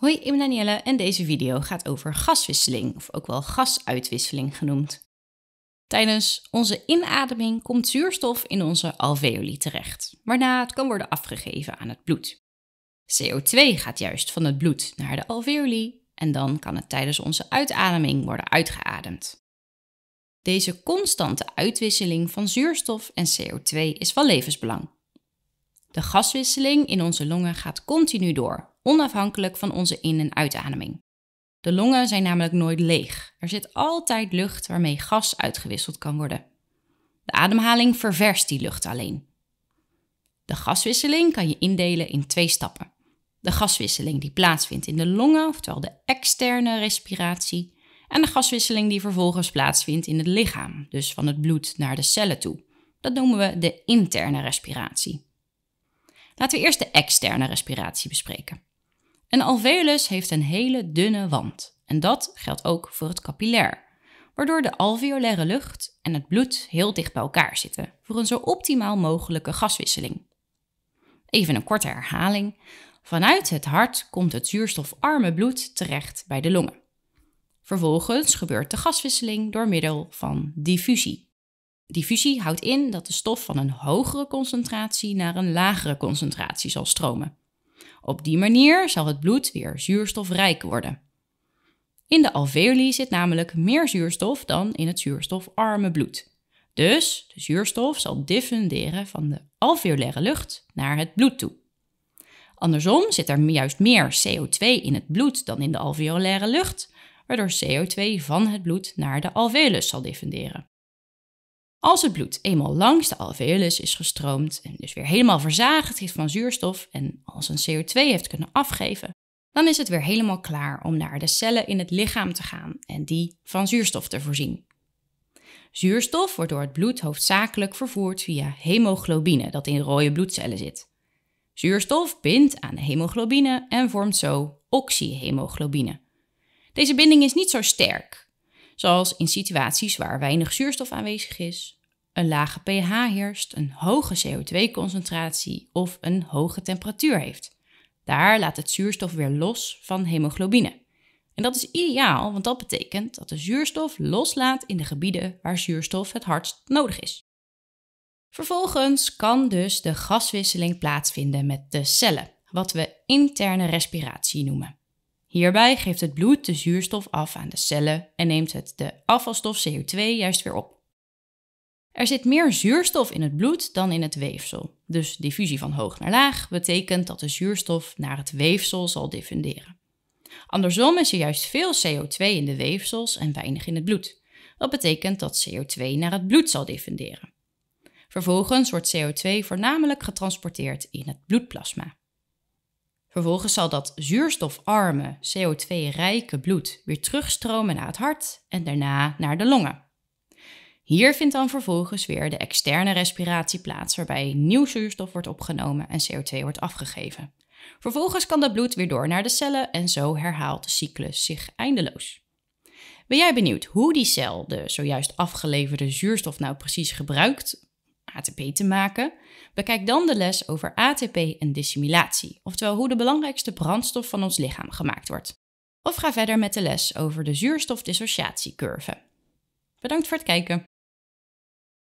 Hoi, ik ben Danielle en deze video gaat over gaswisseling, of ook wel gasuitwisseling genoemd. Tijdens onze inademing komt zuurstof in onze alveoli terecht, waarna het kan worden afgegeven aan het bloed. CO2 gaat juist van het bloed naar de alveoli en dan kan het tijdens onze uitademing worden uitgeademd. Deze constante uitwisseling van zuurstof en CO2 is van levensbelang. De gaswisseling in onze longen gaat continu door, onafhankelijk van onze in- en uitademing. De longen zijn namelijk nooit leeg. Er zit altijd lucht waarmee gas uitgewisseld kan worden. De ademhaling ververst die lucht alleen. De gaswisseling kan je indelen in twee stappen. De gaswisseling die plaatsvindt in de longen, oftewel de externe respiratie, en de gaswisseling die vervolgens plaatsvindt in het lichaam, dus van het bloed naar de cellen toe. Dat noemen we de interne respiratie. Laten we eerst de externe respiratie bespreken. Een alveolus heeft een hele dunne wand en dat geldt ook voor het capillair, waardoor de alveolaire lucht en het bloed heel dicht bij elkaar zitten voor een zo optimaal mogelijke gaswisseling. Even een korte herhaling. Vanuit het hart komt het zuurstofarme bloed terecht bij de longen. Vervolgens gebeurt de gaswisseling door middel van diffusie. Diffusie houdt in dat de stof van een hogere concentratie naar een lagere concentratie zal stromen. Op die manier zal het bloed weer zuurstofrijk worden. In de alveoli zit namelijk meer zuurstof dan in het zuurstofarme bloed. Dus de zuurstof zal diffunderen van de alveolaire lucht naar het bloed toe. Andersom zit er juist meer CO2 in het bloed dan in de alveolaire lucht, waardoor CO2 van het bloed naar de alveolus zal diffunderen. Als het bloed eenmaal langs de alveolus is gestroomd en dus weer helemaal verzadigd is van zuurstof en als een CO2 heeft kunnen afgeven, dan is het weer helemaal klaar om naar de cellen in het lichaam te gaan en die van zuurstof te voorzien. Zuurstof wordt door het bloed hoofdzakelijk vervoerd via hemoglobine dat in rode bloedcellen zit. Zuurstof bindt aan de hemoglobine en vormt zo oxyhemoglobine. Deze binding is niet zo sterk, zoals in situaties waar weinig zuurstof aanwezig is, een lage pH heerst, een hoge CO2-concentratie of een hoge temperatuur heeft. Daar laat het zuurstof weer los van hemoglobine. En dat is ideaal, want dat betekent dat de zuurstof loslaat in de gebieden waar zuurstof het hardst nodig is. Vervolgens kan dus de gaswisseling plaatsvinden met de cellen, wat we interne respiratie noemen. Hierbij geeft het bloed de zuurstof af aan de cellen en neemt het de afvalstof CO2 juist weer op. Er zit meer zuurstof in het bloed dan in het weefsel, dus diffusie van hoog naar laag betekent dat de zuurstof naar het weefsel zal diffunderen. Andersom is er juist veel CO2 in de weefsels en weinig in het bloed. Dat betekent dat CO2 naar het bloed zal diffunderen. Vervolgens wordt CO2 voornamelijk getransporteerd in het bloedplasma. Vervolgens zal dat zuurstofarme, CO2-rijke bloed weer terugstromen naar het hart en daarna naar de longen. Hier vindt dan vervolgens weer de externe respiratie plaats, waarbij nieuw zuurstof wordt opgenomen en CO2 wordt afgegeven. Vervolgens kan dat bloed weer door naar de cellen en zo herhaalt de cyclus zich eindeloos. Ben jij benieuwd hoe die cel de zojuist afgeleverde zuurstof nou precies gebruikt ATP te maken? Bekijk dan de les over ATP en dissimilatie, oftewel hoe de belangrijkste brandstof van ons lichaam gemaakt wordt. Of ga verder met de les over de zuurstofdissociatiecurve. Bedankt voor het kijken.